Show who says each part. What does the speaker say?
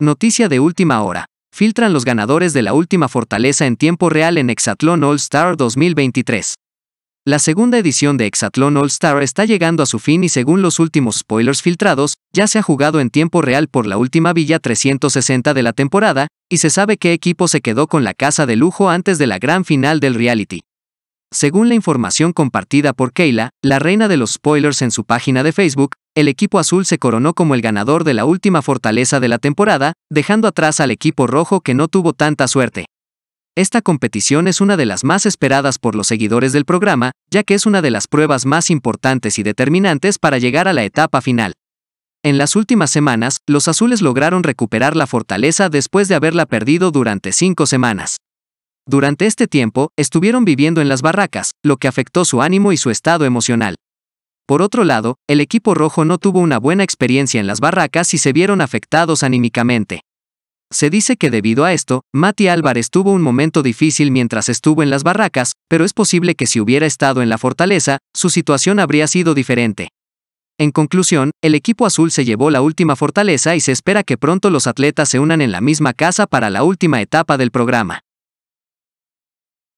Speaker 1: Noticia de última hora. Filtran los ganadores de la última fortaleza en tiempo real en Hexatlón All Star 2023. La segunda edición de Hexatlón All Star está llegando a su fin y según los últimos spoilers filtrados, ya se ha jugado en tiempo real por la última villa 360 de la temporada, y se sabe qué equipo se quedó con la casa de lujo antes de la gran final del reality. Según la información compartida por Keila, la reina de los spoilers en su página de Facebook, el equipo azul se coronó como el ganador de la última fortaleza de la temporada, dejando atrás al equipo rojo que no tuvo tanta suerte. Esta competición es una de las más esperadas por los seguidores del programa, ya que es una de las pruebas más importantes y determinantes para llegar a la etapa final. En las últimas semanas, los azules lograron recuperar la fortaleza después de haberla perdido durante cinco semanas. Durante este tiempo, estuvieron viviendo en las barracas, lo que afectó su ánimo y su estado emocional. Por otro lado, el equipo rojo no tuvo una buena experiencia en las barracas y se vieron afectados anímicamente. Se dice que debido a esto, Mati Álvarez tuvo un momento difícil mientras estuvo en las barracas, pero es posible que si hubiera estado en la fortaleza, su situación habría sido diferente. En conclusión, el equipo azul se llevó la última fortaleza y se espera que pronto los atletas se unan en la misma casa para la última etapa del programa.